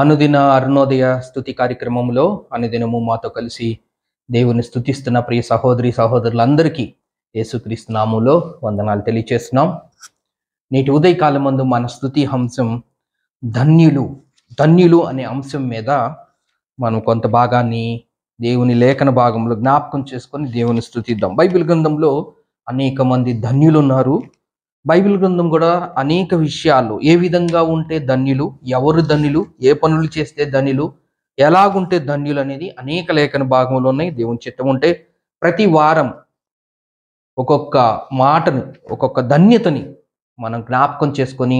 అనుదిన అరుణోదయ స్థుతి కార్యక్రమంలో అనుదినము మాతో కలిసి దేవుని స్థుతిస్తున్న ప్రియ సహోదరి సహోదరులందరికీ యేసుక్రీస్తు నామంలో వందనాలు తెలియచేస్తున్నాం నేటి ఉదయకాలం ముందు మన స్థుతి అంశం ధన్యులు ధన్యులు అనే అంశం మీద మనం కొంత భాగాన్ని దేవుని లేఖన భాగంలో జ్ఞాపకం చేసుకొని దేవుని స్థుతిద్దాం బైబిల్ గ్రంథంలో అనేక మంది ధన్యులు ఉన్నారు బైబిల్ గ్రంథం కూడా అనేక విషయాలు ఏ విధంగా ఉంటే ధన్యులు ఎవరు ధన్యులు ఏ పనులు చేస్తే ధన్యులు ఎలాగుంటే ధన్యులు అనేది అనేక లేఖన భాగంలో ఉన్నాయి దేవుని చిత్తం ఉంటే ప్రతి వారం ఒక్కొక్క మాటను ఒక్కొక్క ధన్యతని మనం జ్ఞాపకం చేసుకొని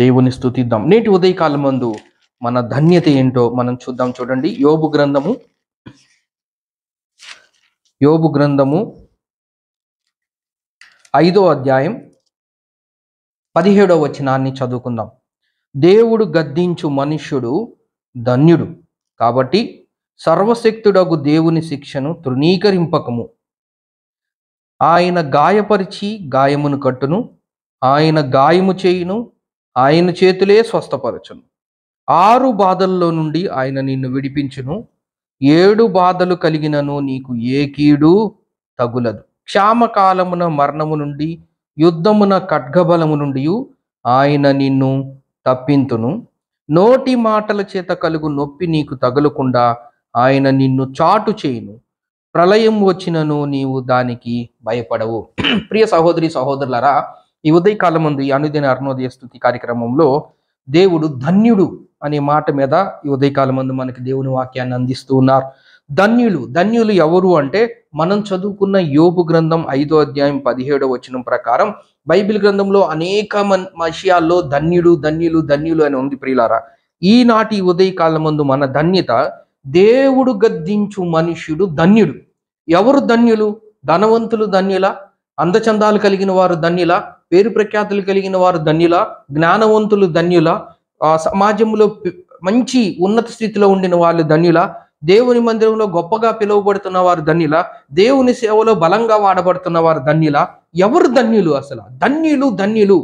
దేవుని స్థుతిద్దాం నేటి ఉదయకాలం ముందు మన ధన్యత ఏంటో మనం చూద్దాం చూడండి యోబు గ్రంథము యోబు గ్రంథము ఐదో అధ్యాయం పదిహేడో వచనాన్ని చదువుకుందాం దేవుడు గద్దించు మనుష్యుడు ధన్యుడు కాబట్టి సర్వశక్తుడగు దేవుని శిక్షను తృణీకరింపకము ఆయన గాయపరిచి గాయమును కట్టును ఆయన గాయము చేయును ఆయన చేతులే స్వస్థపరచును ఆరు బాధల్లో నుండి ఆయన నిన్ను విడిపించును ఏడు బాధలు కలిగినను నీకు ఏ కీడు తగులదు క్షామకాలమున మరణము నుండి యుద్ధమున ఖడ్గబలము నుండి ఆయన నిన్ను తప్పింతును నోటి మాటల చేత కలుగు నొప్పి నీకు తగలకుండా ఆయన నిన్ను చాటు చేయును ప్రళయం వచ్చినను నీవు దానికి భయపడవు ప్రియ సహోదరి సహోదరులరా ఈ ఉదయకాలం ముందు ఈ అనుదిన అరుణోదయ స్థుతి కార్యక్రమంలో దేవుడు ధన్యుడు అనే మాట మీద ఈ ఉదయకాలం ముందు మనకి దేవుని వాక్యాన్ని అందిస్తూ ఉన్నారు ధన్యులు ధన్యులు ఎవరు అంటే మనం చదువుకున్న యోపు గ్రంథం ఐదో అధ్యాయం పదిహేడో వచనం ప్రకారం బైబిల్ గ్రంథంలో అనేక విషయాల్లో ధన్యుడు ధన్యులు ధన్యులు అని ఉంది ప్రియులారా ఈనాటి ఉదయకాలం ముందు మన ధన్యత దేవుడు గద్దించు మనుష్యుడు ధన్యుడు ఎవరు ధన్యులు ధనవంతులు ధన్యుల అందచందాలు కలిగిన వారు ధన్యుల పేరు ప్రఖ్యాతులు కలిగిన వారు ధన్యుల జ్ఞానవంతులు ధన్యుల సమాజంలో మంచి ఉన్నత స్థితిలో ఉండిన వాళ్ళు ధన్యుల దేవుని మందిరంలో గొప్పగా పిలువబడుతున్న వారు ధన్యుల దేవుని సేవలో బలంగా వాడబడుతున్న వారు ధన్యుల ఎవరు ధన్యులు అసలు ధన్యులు ధన్యులు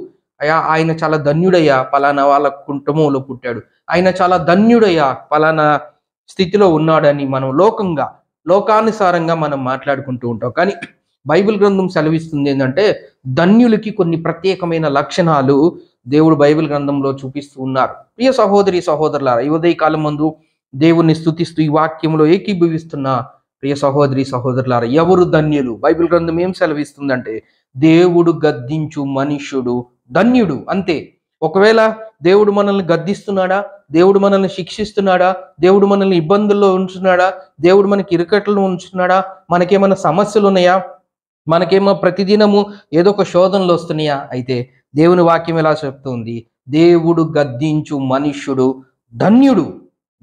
అయ్యా ఆయన చాలా ధన్యుడయ్యా పలానా వాళ్ళ కుటుంబంలో పుట్టాడు ఆయన చాలా ధన్యుడయ్యా పలానా స్థితిలో ఉన్నాడని మనం లోకంగా లోకానుసారంగా మనం మాట్లాడుకుంటూ ఉంటాం కానీ బైబిల్ గ్రంథం సెలవిస్తుంది ఏంటంటే ధన్యులకి కొన్ని ప్రత్యేకమైన లక్షణాలు దేవుడు బైబిల్ గ్రంథంలో చూపిస్తూ ఉన్నారు ప్రియ సహోదరి సహోదరులారా ఉదయకాలం ముందు దేవుణ్ణి స్థుతిస్తూ ఈ వాక్యంలో ఏకీభవిస్తున్న ప్రియ సహోదరి సహోదరులారా ఎవరు ధన్యులు బైబిల్ గ్రంథం ఏం సెలవిస్తుందంటే దేవుడు గద్దించు మనుష్యుడు ధన్యుడు అంతే ఒకవేళ దేవుడు మనల్ని గద్దిస్తున్నాడా దేవుడు మనల్ని శిక్షిస్తున్నాడా దేవుడు మనల్ని ఇబ్బందుల్లో ఉంచున్నాడా దేవుడు మనకి ఇరుకట్లను ఉంచున్నాడా మనకేమైనా సమస్యలు ఉన్నాయా మనకేమో ప్రతిదినము ఏదో ఒక శోధనలు వస్తున్నాయా అయితే దేవుని వాక్యం ఎలా చెప్తుంది దేవుడు గద్దించు మనుష్యుడు ధన్యుడు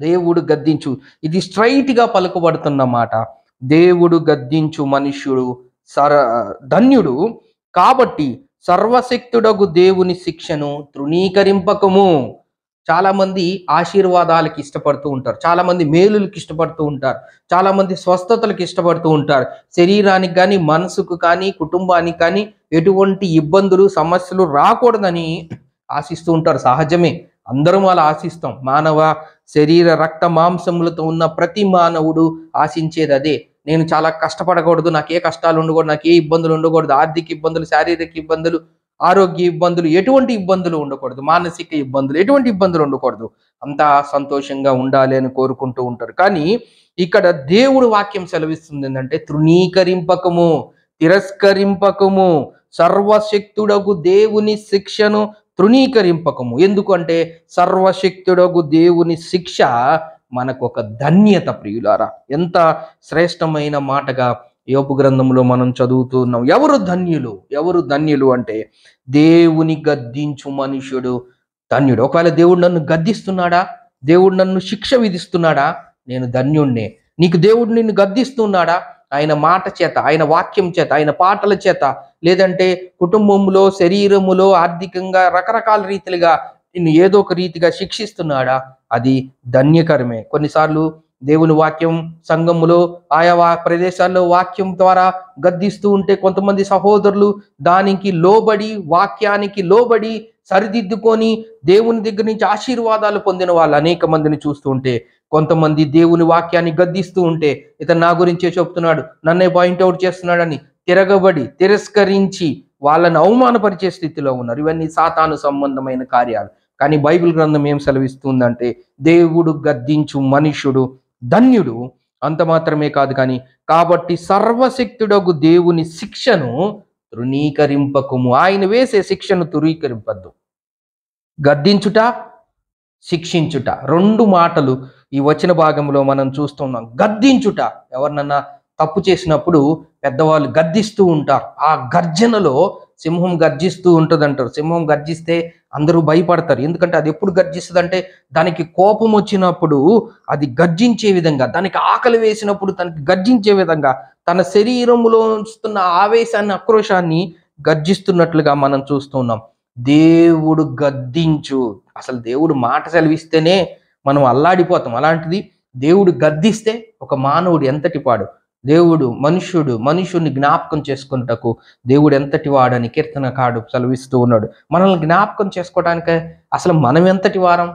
దేవుడు గద్దించు ఇది స్ట్రైట్గా పలుకబడుతున్న దేవుడు గద్దించు మనుష్యుడు సర ధన్యుడు కాబట్టి సర్వశక్తుడగు దేవుని శిక్షను తృణీకరింపకము చాలామంది ఆశీర్వాదాలకి ఇష్టపడుతూ ఉంటారు చాలామంది మేలులకి ఇష్టపడుతూ ఉంటారు చాలామంది స్వస్థతలకు ఇష్టపడుతూ ఉంటారు శరీరానికి కానీ మనసుకు కానీ కుటుంబానికి కానీ ఎటువంటి ఇబ్బందులు సమస్యలు రాకూడదని ఆశిస్తూ ఉంటారు సహజమే అందరం అలా ఆశిస్తాం మానవ శరీర రక్త మాంసములతో ఉన్న ప్రతి మానవుడు ఆశించేది అదే నేను చాలా కష్టపడకూడదు నాకే కష్టాలు ఉండకూడదు నాకే ఇబ్బందులు ఉండకూడదు ఆర్థిక ఇబ్బందులు శారీరక ఇబ్బందులు ఆరోగ్య ఇబ్బందులు ఎటువంటి ఇబ్బందులు ఉండకూడదు మానసిక ఇబ్బందులు ఎటువంటి ఇబ్బందులు ఉండకూడదు అంతా సంతోషంగా ఉండాలి అని కోరుకుంటూ ఉంటారు కానీ ఇక్కడ దేవుడు వాక్యం సెలవిస్తుంది ఏంటంటే తృణీకరింపకము తిరస్కరింపకము సర్వశక్తుడగు దేవుని శిక్షను తృణీకరింపకము ఎందుకంటే సర్వశక్తుడగు దేవుని శిక్ష మనకు ఒక ధన్యత ప్రియులారా ఎంత శ్రేష్టమైన మాటగా యోపు గ్రంథంలో మనం చదువుతున్నాం ఎవరు ధన్యులు ఎవరు ధన్యులు అంటే దేవుని గద్దించు మనుష్యుడు ధన్యుడు ఒకవేళ దేవుడు నన్ను గద్దిస్తున్నాడా దేవుడు నన్ను శిక్ష విధిస్తున్నాడా నేను ధన్యుణ్ణే నీకు దేవుడు నిన్ను గద్దిస్తున్నాడా ఆయన మాట చేత ఆయన వాక్యం చేత ఆయన పాటల చేత లేదంటే కుటుంబంలో శరీరములో ఆర్థికంగా రకరకాల రీతిలుగా నిన్ను ఏదో ఒక రీతిగా శిక్షిస్తున్నాడా అది ధన్యకరమే కొన్నిసార్లు దేవుని వాక్యం సంఘములో ఆయా ప్రదేశాల్లో వాక్యం ద్వారా గద్దిస్తూ ఉంటే కొంతమంది సహోదరులు దానికి లోబడి వాక్యానికి లోబడి సరిదిద్దుకొని దేవుని దగ్గర నుంచి ఆశీర్వాదాలు పొందిన వాళ్ళు అనేక మందిని చూస్తుంటే కొంతమంది దేవుని వాక్యాన్ని గద్దిస్తూ ఉంటే ఇతను నా గురించే చెప్తున్నాడు నన్నే పాయింట్అవుట్ చేస్తున్నాడని తిరగబడి తిరస్కరించి వాళ్ళని అవమానపరిచే స్థితిలో ఉన్నారు ఇవన్నీ సాతాను సంబంధమైన కార్యాలు కానీ బైబిల్ గ్రంథం ఏం సెలవిస్తుందంటే దేవుడు గద్దించు మనుషుడు ధన్యుడు అంత మాత్రమే కాదు కానీ కాబట్టి సర్వశక్తుడగు దేవుని శిక్షను తృణీకరింపకము ఆయన వేసే శిక్షను తృణీకరింపద్దు గద్దించుట శిక్షించుట రెండు మాటలు ఈ వచ్చిన భాగంలో మనం చూస్తున్నాం గద్దించుట ఎవరినన్నా తప్పు చేసినప్పుడు పెద్దవాళ్ళు గద్దిస్తూ ఉంటారు ఆ గర్జనలో సింహం గర్జిస్తూ ఉంటుంది అంటారు సింహం గర్జిస్తే అందరూ భయపడతారు ఎందుకంటే అది ఎప్పుడు గర్జిస్తుంది అంటే దానికి కోపం వచ్చినప్పుడు అది గర్జించే విధంగా దానికి ఆకలి వేసినప్పుడు తనకి గర్జించే విధంగా తన శరీరంలో ఉంచుతున్న ఆవేశాన్ని ఆక్రోశాన్ని గర్జిస్తున్నట్లుగా మనం చూస్తున్నాం దేవుడు గద్దించు అసలు దేవుడు మాట సెలవిస్తేనే మనం అల్లాడిపోతాం అలాంటిది దేవుడు గద్దిస్తే ఒక మానవుడు ఎంతటి పాడు దేవుడు మనుష్యుడు మనుషుని జ్ఞాపకం చేసుకున్నటకు దేవుడు ఎంతటి వాడని కాడు సెలవిస్తూ ఉన్నాడు మనల్ని జ్ఞాపకం చేసుకోవడానిక అసలు మనం ఎంతటి వారం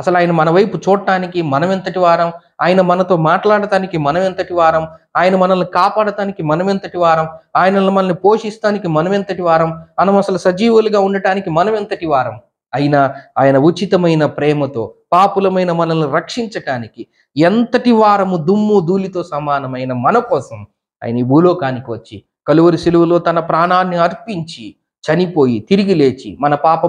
అసలు ఆయన మన వైపు చూడటానికి మనం ఎంతటి వారం ఆయన మనతో మాట్లాడటానికి మనం ఎంతటి వారం ఆయన మనల్ని కాపాడటానికి మనం ఎంతటి వారం ఆయన మనల్ని పోషిస్తానికి మనం ఎంతటి వారం మనం అసలు సజీవులుగా ఉండటానికి మనం ఎంతటి వారం అయినా ఆయన ఉచితమైన ప్రేమతో పాపులమైన మనల్ని రక్షించటానికి ఎంతటి వారము దుమ్ము ధూళితో సమానమైన మన కోసం ఆయన ఈ భూలోకానికి వచ్చి కలువరి సెలువులో తన ప్రాణాన్ని అర్పించి చనిపోయి తిరిగి లేచి మన పాప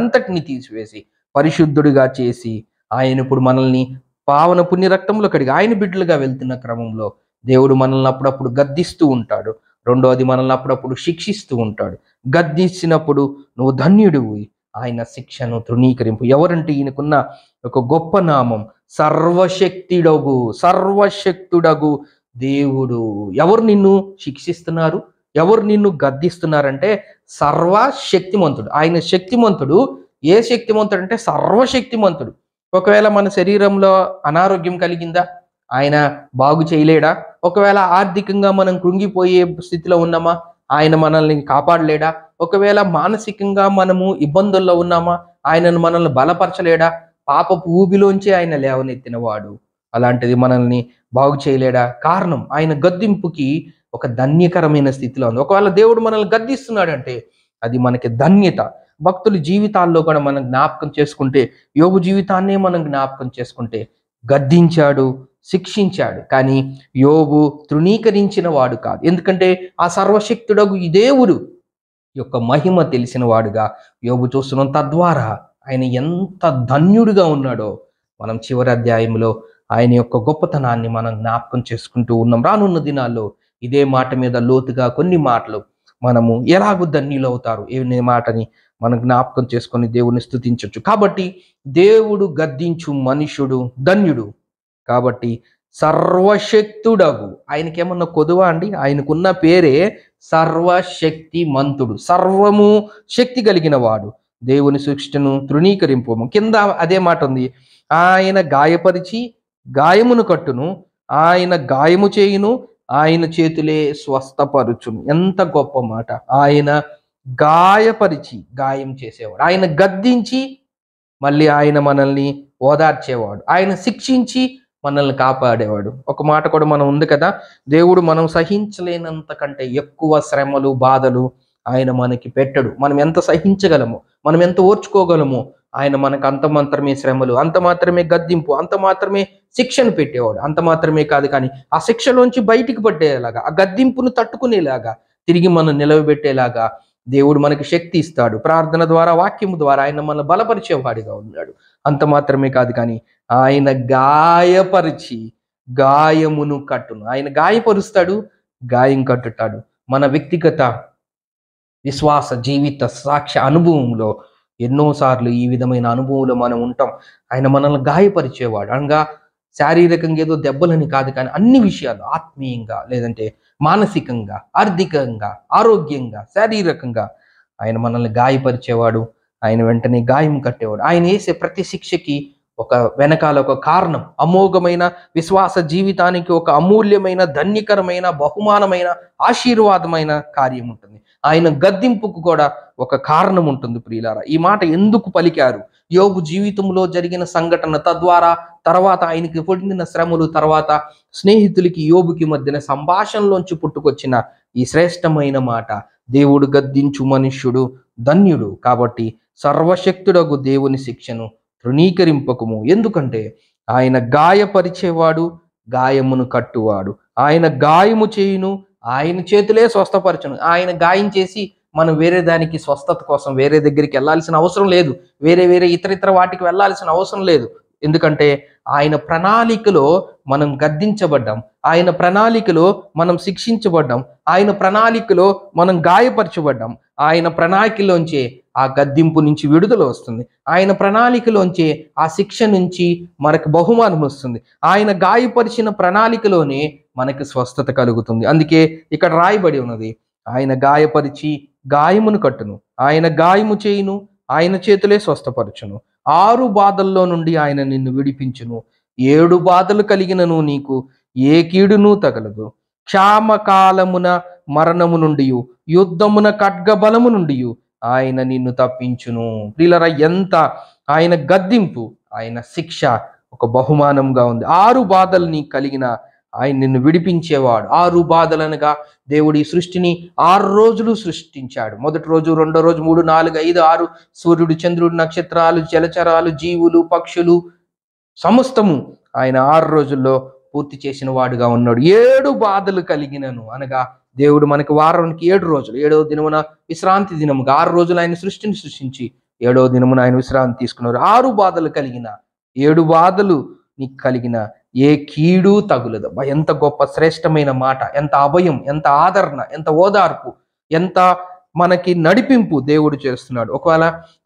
అంతటిని తీసివేసి పరిశుద్ధుడిగా చేసి ఆయన ఇప్పుడు మనల్ని పావన పుణ్య రక్తంలో కడిగి ఆయన బిడ్డలుగా వెళ్తున్న క్రమంలో దేవుడు మనల్ని అప్పుడప్పుడు గద్దిస్తూ ఉంటాడు రెండోది మనల్ని అప్పుడప్పుడు శిక్షిస్తూ ఉంటాడు గద్దించినప్పుడు నువ్వు ధన్యుడివి ఆయన శిక్షను తృణీకరింపు ఎవరంటే ఈయనకున్న ఒక గొప్ప నామం సర్వశక్తిడగు సర్వశక్తుడగు దేవుడు ఎవరు నిన్ను శిక్షిస్తున్నారు ఎవరు నిన్ను గద్దిస్తున్నారంటే సర్వశక్తిమంతుడు ఆయన శక్తిమంతుడు ఏ శక్తిమంతుడు అంటే సర్వశక్తిమంతుడు ఒకవేళ మన శరీరంలో అనారోగ్యం కలిగిందా ఆయన బాగు చేయలేడా ఒకవేళ ఆర్థికంగా మనం కృంగిపోయే స్థితిలో ఉన్నామా ఆయన మనల్ని కాపాడలేడా ఒకవేళ మానసికంగా మనము ఇబ్బందుల్లో ఉన్నామా ఆయనను మనల్ని బలపరచలేడా పాపపు ఊబిలోంచి ఆయన లేవనెత్తినవాడు అలాంటిది మనల్ని బాగు చేయలేడా కారణం ఆయన గద్దింపుకి ఒక ధన్యకరమైన స్థితిలో ఉంది ఒకవేళ దేవుడు మనల్ని గద్దిస్తున్నాడంటే అది మనకి ధన్యత భక్తుల జీవితాల్లో కూడా మనం జ్ఞాపకం చేసుకుంటే యోగు జీవితాన్నే మనం జ్ఞాపకం చేసుకుంటే గద్దించాడు శిక్షించాడు కానీ యోగు తృణీకరించిన వాడు కాదు ఎందుకంటే ఆ ఈ దేవుడు యొక్క మహిమ తెలిసిన వాడుగా యోగు చూస్తున్నాం తద్వారా ఆయన ఎంత ధన్యుడిగా ఉన్నాడో మనం చివరి అధ్యాయంలో ఆయన యొక్క గొప్పతనాన్ని మనం జ్ఞాపకం చేసుకుంటూ ఉన్నాం రానున్న దినాల్లో ఇదే మాట మీద లోతుగా కొన్ని మాటలు మనము ఎలాగో ధన్యులు అవుతారు ఏ మాటని మనం జ్ఞాపకం చేసుకొని దేవుని స్థుతించవచ్చు కాబట్టి దేవుడు గద్దించు మనుషుడు ధన్యుడు కాబట్టి సర్వశక్తుడగు ఆయనకేమన్నా కొదువా అండి ఆయనకున్న పేరే సర్వశక్తి మంతుడు సర్వము శక్తి కలిగిన వాడు దేవుని సృష్టిను తృణీకరింపు కింద అదే మాట ఉంది ఆయన గాయపరిచి గాయమును కట్టును ఆయన గాయము చేయును ఆయన చేతులే స్వస్థపరుచును ఎంత గొప్ప మాట ఆయన గాయపరిచి గాయం చేసేవాడు ఆయన గద్దించి మళ్ళీ ఆయన మనల్ని ఓదార్చేవాడు ఆయన శిక్షించి మనల్ని కాపాడేవాడు ఒక మాట కూడా మనం ఉంది కదా దేవుడు మనం సహించలేనంత కంటే ఎక్కువ శ్రమలు బాధలు ఆయన మనకి పెట్టడు మనం ఎంత సహించగలము మనం ఎంత ఓర్చుకోగలము ఆయన మనకు అంత మాత్రమే శ్రమలు అంత మాత్రమే గద్దింపు అంత మాత్రమే శిక్షను పెట్టేవాడు అంత మాత్రమే కాదు కానీ ఆ శిక్షలోంచి బయటికి పడ్డేలాగా ఆ గద్దింపును తట్టుకునేలాగా తిరిగి మనం నిలవబెట్టేలాగా దేవుడు మనకి శక్తి ఇస్తాడు ప్రార్థన ద్వారా వాక్యము ద్వారా ఆయన మన బలపరిచేవాడిగా ఉన్నాడు అంత మాత్రమే కాదు కానీ ఆయన గాయపరిచి గాయమును కట్టును ఆయన గాయపరుస్తాడు గాయం కట్టుతాడు మన వ్యక్తిగత విశ్వాస జీవిత సాక్ష్య అనుభవంలో ఎన్నోసార్లు ఈ విధమైన అనుభవంలో మనం ఉంటాం ఆయన మనల్ని గాయపరిచేవాడు అనగా శారీరకంగా ఏదో దెబ్బలని కాదు కానీ అన్ని విషయాలు ఆత్మీయంగా లేదంటే మానసికంగా ఆర్థికంగా ఆరోగ్యంగా శారీరకంగా ఆయన మనల్ని గాయపరిచేవాడు ఆయన వెంటనే గాయం కట్టేవాడు ఆయన వేసే ప్రతి శిక్షకి ఒక వెనకాల ఒక కారణం అమోఘమైన విశ్వాస జీవితానికి ఒక అమూల్యమైన ధన్యకరమైన బహుమానమైన ఆశీర్వాదమైన కార్యం ఉంటుంది ఆయన గద్దింపుకు కూడా ఒక కారణం ఉంటుంది ప్రియులారా ఈ మాట ఎందుకు పలికారు యోగు జీవితంలో జరిగిన సంఘటన తద్వారా తర్వాత ఆయనకి పుట్టిన శ్రమలు తర్వాత స్నేహితులకి యోగుకి మధ్యన సంభాషణలోంచి పుట్టుకొచ్చిన ఈ శ్రేష్టమైన మాట దేవుడు గద్దించు మనుష్యుడు ధన్యుడు కాబట్టి సర్వశక్తుడకు దేవుని శిక్షను తృణీకరింపకము ఎందుకంటే ఆయన గాయపరిచేవాడు గాయమును కట్టువాడు ఆయన గాయము చేయును ఆయన చేతులే స్వస్థపరచను ఆయన గాయం చేసి మనం వేరే దానికి స్వస్థత కోసం వేరే దగ్గరికి వెళ్ళాల్సిన అవసరం లేదు వేరే వేరే ఇతర ఇతర వాటికి వెళ్ళాల్సిన అవసరం లేదు ఎందుకంటే ఆయన ప్రణాళికలో మనం గద్దించబడ్డాం ఆయన ప్రణాళికలో మనం శిక్షించబడ్డాం ఆయన ప్రణాళికలో మనం గాయపరచబడ్డాం ఆయన ప్రణాళికలోంచే ఆ గద్దింపు నుంచి విడుదల వస్తుంది ఆయన ప్రణాళికలోంచే ఆ శిక్ష నుంచి మనకు బహుమానం వస్తుంది ఆయన గాయపరిచిన ప్రణాళికలోనే మనకి స్వస్థత కలుగుతుంది అందుకే ఇక్కడ రాయబడి ఉన్నది ఆయన గాయపరిచి గాయమును కట్టును ఆయన గాయము చేయును ఆయన చేతులే స్వస్థపరచును ఆరు బాధల్లో నుండి ఆయన నిన్ను విడిపించును ఏడు బాధలు కలిగినను నీకు ఏ కీడును తగలదు క్షామకాలమున మరణము నుండి యుద్ధమున ఖడ్గబలము నుండి ఆయన నిన్ను తప్పించును ప్రిలరా ఎంత ఆయన గద్దింపు ఆయన శిక్ష ఒక బహుమానంగా ఉంది ఆరు బాధలు నీకు కలిగిన ఆయన నిన్ను విడిపించేవాడు ఆరు బాధలనగా దేవుడు ఈ సృష్టిని ఆరు రోజులు సృష్టించాడు మొదటి రోజు రెండో రోజు మూడు నాలుగు ఐదు ఆరు సూర్యుడు చంద్రుడు నక్షత్రాలు జలచరాలు జీవులు పక్షులు సమస్తము ఆయన ఆరు రోజుల్లో పూర్తి చేసిన వాడుగా ఉన్నాడు ఏడు బాధలు కలిగినను అనగా దేవుడు మనకి వారానికి ఏడు రోజులు ఏడో దినమున విశ్రాంతి దినముగా ఆరు రోజులు ఆయన సృష్టిని సృష్టించి ఏడో దినమున ఆయన విశ్రాంతి తీసుకున్నారు ఆరు బాధలు కలిగిన ఏడు బాధలు నీకు కలిగిన ఏ కీడు తగులదు ఎంత గొప్ప శ్రేష్టమైన మాట ఎంత అభయం ఎంత ఆదరణ ఎంత ఓదార్పు ఎంత మనకి నడిపింపు దేవుడు చేస్తున్నాడు ఒకవేళ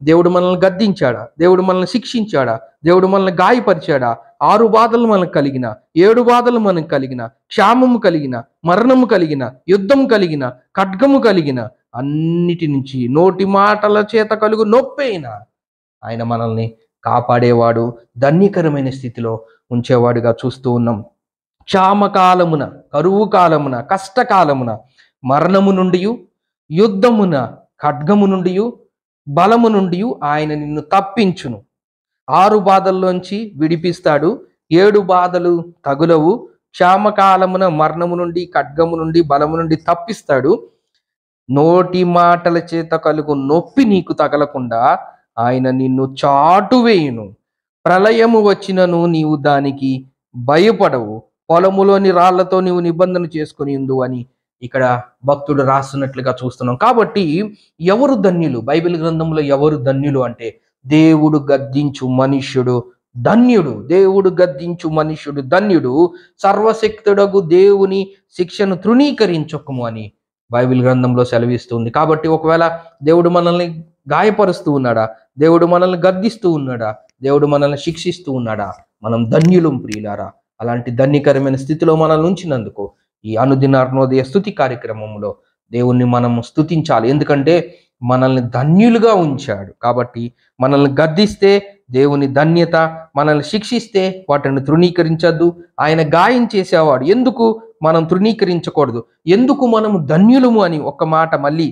దేవుడు మనల్ని గద్దించాడా దేవుడు మనల్ని శిక్షించాడా దేవుడు మనల్ని గాయపరిచాడా ఆరు బాధలు మనకు కలిగిన ఏడు బాధలు మనకు కలిగిన క్షామము కలిగిన మరణము కలిగిన యుద్ధం కలిగిన ఖడ్గము కలిగిన అన్నిటి నుంచి నోటి మాటల చేత కలుగు నొప్పైన ఆయన మనల్ని కాపాడేవాడు ధన్యకరమైన స్థితిలో ఉంచేవాడుగా చూస్తూ ఉన్నాం క్షామకాలమున కరువు కాలమున కష్టకాలమున మరణము నుండి యుద్ధమున ఖడ్గము నుండి బలము నుండి ఆయన నిన్ను తప్పించును ఆరు బాధల్లోంచి విడిపిస్తాడు ఏడు బాధలు తగులవు క్షామకాలమున మరణము నుండి ఖడ్గము నుండి బలము నుండి తప్పిస్తాడు నోటి మాటల చేత కలుగు నొప్పి నీకు తగలకుండా ఆయన నిన్ను చాటు వేయును ప్రళయము వచ్చినను నీవు దానికి భయపడవు పొలములోని రాళ్లతో నీవు నిబంధన చేసుకుని ఉండు అని ఇక్కడ భక్తుడు రాస్తున్నట్లుగా చూస్తున్నాం కాబట్టి ఎవరు ధన్యులు బైబిల్ గ్రంథంలో ఎవరు ధన్యులు అంటే దేవుడు గద్దించు మనుష్యుడు ధన్యుడు దేవుడు గద్దించు మనుష్యుడు ధన్యుడు సర్వశక్తుడగు దేవుని శిక్షను తృణీకరించకము అని బైబిల్ గ్రంథంలో సెలవిస్తుంది కాబట్టి ఒకవేళ దేవుడు మనల్ని గాయపరుస్తూ ఉన్నాడా దేవుడు మనల్ని గర్దిస్తూ ఉన్నాడా దేవుడు మనల్ని శిక్షిస్తూ ఉన్నాడా మనం ధన్యులం ప్రియులారా అలాంటి ధన్యకరమైన స్థితిలో మనల్ని ఉంచినందుకు ఈ అనుదిన స్థుతి కార్యక్రమంలో దేవుణ్ణి మనము స్థుతించాలి ఎందుకంటే మనల్ని ధన్యులుగా ఉంచాడు కాబట్టి మనల్ని గర్దిస్తే దేవుని ధన్యత మనల్ని శిక్షిస్తే వాటిని తృణీకరించద్దు ఆయన గాయం చేసేవాడు ఎందుకు మనం తృణీకరించకూడదు ఎందుకు మనము ధన్యులము అని ఒక మాట మళ్ళీ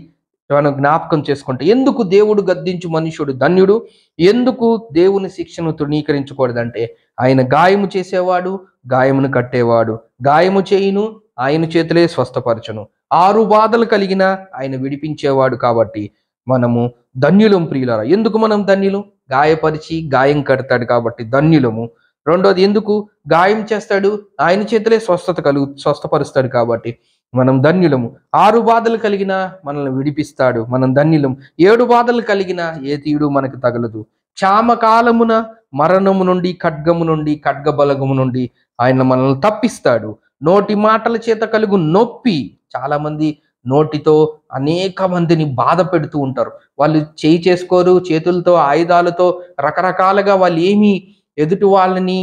మనం జ్ఞాపకం చేసుకుంటే ఎందుకు దేవుడు గద్దించు మనుషుడు ధన్యుడు ఎందుకు దేవుని శిక్షను తృణీకరించకూడదంటే ఆయన గాయము చేసేవాడు గాయమును కట్టేవాడు గాయము చేయును ఆయన చేతులే స్వస్థపరచను ఆరు బాధలు కలిగిన ఆయన విడిపించేవాడు కాబట్టి మనము ధన్యులం ప్రియులరా ఎందుకు మనం ధన్యులు గాయపరిచి గాయం కడతాడు కాబట్టి ధన్యులము రెండోది ఎందుకు గాయం చేస్తాడు ఆయన చేతులే స్వస్థత కలుగు స్వస్థపరుస్తాడు కాబట్టి మనం ధన్యులము ఆరు బాధలు కలిగిన మనల్ని విడిపిస్తాడు మనం ధన్యులం ఏడు బాధలు కలిగిన ఏ తీడు మనకు తగలదు క్షామకాలమున మరణము నుండి ఖడ్గము నుండి ఖడ్గ బలగము నుండి ఆయన మనల్ని తప్పిస్తాడు నోటి మాటల చేత కలుగు నొప్పి చాలామంది నోటితో అనేక మందిని బాధ పెడుతూ ఉంటారు వాళ్ళు చేయి చేసుకోరు చేతులతో ఆయుధాలతో రకరకాలుగా వాళ్ళు ఏమీ ఎదుటి వాళ్ళని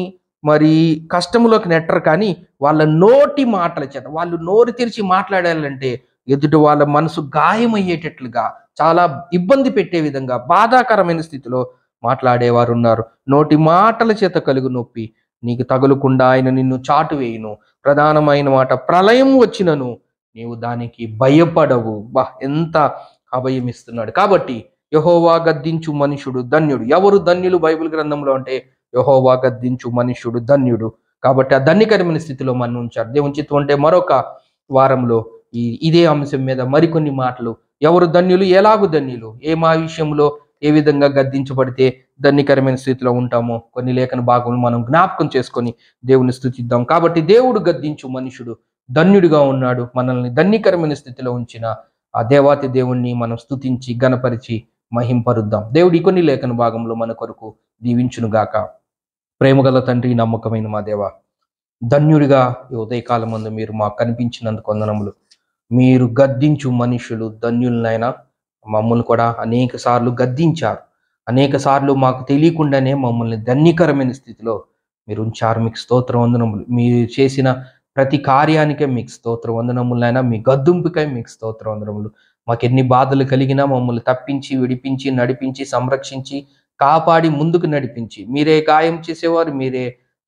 మరి కష్టంలోకి నెట్టరు కానీ వాళ్ళ నోటి మాటల చేత వాళ్ళు నోరు తెరిచి మాట్లాడాలంటే ఎదుటి వాళ్ళ మనసు గాయమయ్యేటట్లుగా చాలా ఇబ్బంది పెట్టే విధంగా బాధాకరమైన స్థితిలో మాట్లాడేవారు ఉన్నారు నోటి మాటల చేత కలుగు నొప్పి నీకు తగులుకుండా ఆయన నిన్ను చాటు వేయును ప్రధానమైన మాట ప్రళయం వచ్చినను నీవు దానికి భయపడవు బా ఎంత అభయం ఇస్తున్నాడు కాబట్టి యహోవా గద్దించు మనుషుడు ధన్యుడు ఎవరు ధన్యులు బైబిల్ గ్రంథంలో అంటే యహోవా గద్దించు మనుష్యుడు ధన్యుడు కాబట్టి ఆ ధన్యకరమైన స్థితిలో మనం ఉంచారు దేవుని చిత్తం అంటే మరొక వారంలో ఈ ఇదే అంశం మీద మరికొన్ని మాటలు ఎవరు ధన్యులు ఎలాగు ధన్యులు ఏ మా విషయంలో ఏ విధంగా గద్దించబడితే ధన్యకరమైన స్థితిలో ఉంటామో కొన్ని లేఖన భాగములు మనం జ్ఞాపకం చేసుకొని దేవుని స్థుతిద్దాం కాబట్టి దేవుడు గద్దించు మనుషుడు ధన్యుడిగా ఉన్నాడు మనల్ని ధన్యకరమైన స్థితిలో ఉంచిన ఆ దేవాతి దేవుణ్ణి మనం స్థుతించి గణపరిచి మహింపరుద్దాం దేవుడి కొన్ని లేఖన భాగంలో మన కొరకు దీవించునుగాక ప్రేమగల తండ్రి నమ్మకమైన మా దేవ ధన్యుడిగా ఈ ఉదయకాలం ముందు మీరు మాకు కనిపించినందుకు వందనములు మీరు గద్దించు మనుషులు ధన్యులనైనా మమ్మల్ని కూడా అనేక సార్లు గద్దించారు అనేక సార్లు మాకు తెలియకుండానే మమ్మల్ని ధన్యకరమైన స్థితిలో మీరు ఉంచారు మీకు స్తోత్ర వందనములు మీరు చేసిన ప్రతి కార్యానికే మీకు స్తోత్ర వందనములైనా మీ గద్దుంపుకై మీకు స్తోత్ర వందనములు మాకు ఎన్ని బాధలు కలిగినా మమ్మల్ని తప్పించి విడిపించి నడిపించి సంరక్షించి కాపాడి ముందుకు నడిపించి మీరే గాయం చేసేవారు మీరే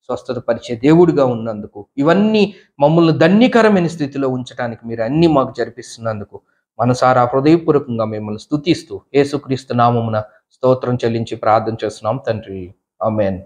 స్వస్థత పరిచే దేవుడిగా ఉన్నందుకు ఇవన్నీ మమ్మల్ని ధన్యకరమైన స్థితిలో ఉంచడానికి మీరు అన్ని మాకు జరిపిస్తున్నందుకు మనసారా హృదయపూర్వకంగా మిమ్మల్ని స్థుతిస్తూ యేసుక్రీస్తు నామమున స్తోత్రం చెల్లించి ప్రార్థన చేస్తున్నాం తండ్రి అమెన్